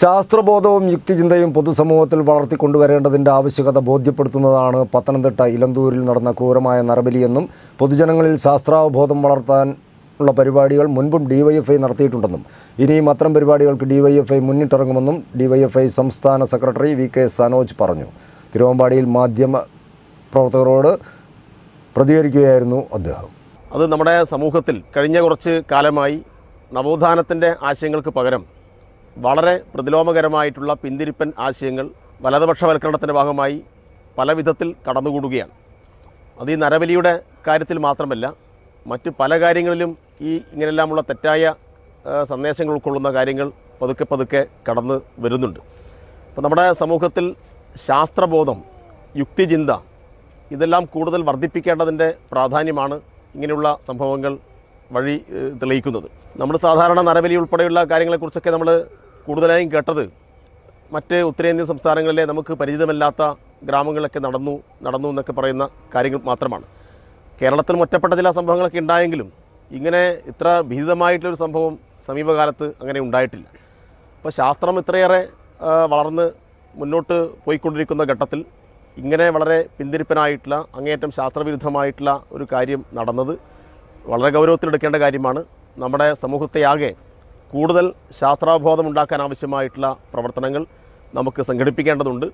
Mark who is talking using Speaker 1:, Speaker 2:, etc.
Speaker 1: ശാസ്ത്രബോധവും യുക്തിചിന്തയും പൊതുസമൂഹത്തിൽ വളർത്തിക്കൊണ്ടുവരേണ്ടതിൻ്റെ ആവശ്യകത ബോധ്യപ്പെടുത്തുന്നതാണ് പത്തനംതിട്ട ഇലന്തൂരിൽ നടന്ന ക്രൂരമായ നടപടിയെന്നും പൊതുജനങ്ങളിൽ ശാസ്ത്രാവബോധം വളർത്താൻ ഉള്ള പരിപാടികൾ മുൻപും ഡിവൈഎഫ്ഐ നടത്തിയിട്ടുണ്ടെന്നും ഇനിയും അത്തരം പരിപാടികൾക്ക് ഡിവൈഎഫ്ഐ മുന്നിട്ടിറങ്ങുമെന്നും ഡിവൈഎഫ്ഐ സംസ്ഥാന സെക്രട്ടറി വി കെ സനോജ് പറഞ്ഞു തിരുവമ്പാടിയിൽ മാധ്യമ പ്രവർത്തകരോട് പ്രതികരിക്കുകയായിരുന്നു അദ്ദേഹം
Speaker 2: അത് നമ്മുടെ സമൂഹത്തിൽ കഴിഞ്ഞ കുറച്ച് കാലമായി നവോത്ഥാനത്തിൻ്റെ ആശയങ്ങൾക്ക് പകരം വളരെ പ്രതിലോമകരമായിട്ടുള്ള പിന്തിരിപ്പൻ ആശയങ്ങൾ വലതുപക്ഷവൽക്കരണത്തിൻ്റെ ഭാഗമായി പല വിധത്തിൽ കടന്നുകൂടുകയാണ് അത് ഈ നരബലിയുടെ കാര്യത്തിൽ മാത്രമല്ല മറ്റ് പല കാര്യങ്ങളിലും ഈ ഇങ്ങനെല്ലാമുള്ള തെറ്റായ സന്ദേശങ്ങൾ ഉൾക്കൊള്ളുന്ന കാര്യങ്ങൾ പതുക്കെ പതുക്കെ കടന്ന് വരുന്നുണ്ട് അപ്പോൾ നമ്മുടെ സമൂഹത്തിൽ ശാസ്ത്രബോധം യുക്തിചിന്ത ഇതെല്ലാം കൂടുതൽ വർദ്ധിപ്പിക്കേണ്ടതിൻ്റെ പ്രാധാന്യമാണ് ഇങ്ങനെയുള്ള സംഭവങ്ങൾ വഴി തെളിയിക്കുന്നത് നമ്മൾ സാധാരണ നരബലി ഉൾപ്പെടെയുള്ള കാര്യങ്ങളെക്കുറിച്ചൊക്കെ നമ്മൾ കൂടുതലായും കേട്ടത് മറ്റ് ഉത്തരേന്ത്യൻ സംസ്ഥാനങ്ങളിലെ നമുക്ക് പരിചിതമല്ലാത്ത ഗ്രാമങ്ങളിലൊക്കെ നടന്നു നടന്നു എന്നൊക്കെ പറയുന്ന കാര്യങ്ങൾ മാത്രമാണ് കേരളത്തിൽ ഒറ്റപ്പെട്ട ചില സംഭവങ്ങളൊക്കെ ഉണ്ടായെങ്കിലും ഇങ്ങനെ ഇത്ര ഭീതിതമായിട്ടുള്ളൊരു സംഭവം സമീപകാലത്ത് അങ്ങനെ ഉണ്ടായിട്ടില്ല അപ്പോൾ ശാസ്ത്രം ഇത്രയേറെ വളർന്ന് മുന്നോട്ട് പോയിക്കൊണ്ടിരിക്കുന്ന ഘട്ടത്തിൽ ഇങ്ങനെ വളരെ പിന്തിരിപ്പനായിട്ടുള്ള അങ്ങേയറ്റം ശാസ്ത്രവിരുദ്ധമായിട്ടുള്ള ഒരു കാര്യം നടന്നത് വളരെ ഗൗരവത്തിലെടുക്കേണ്ട കാര്യമാണ് നമ്മുടെ സമൂഹത്തെ ആകെ കൂടുതൽ ശാസ്ത്രാബോധമുണ്ടാക്കാൻ ആവശ്യമായിട്ടുള്ള പ്രവർത്തനങ്ങൾ നമുക്ക് സംഘടിപ്പിക്കേണ്ടതുണ്ട്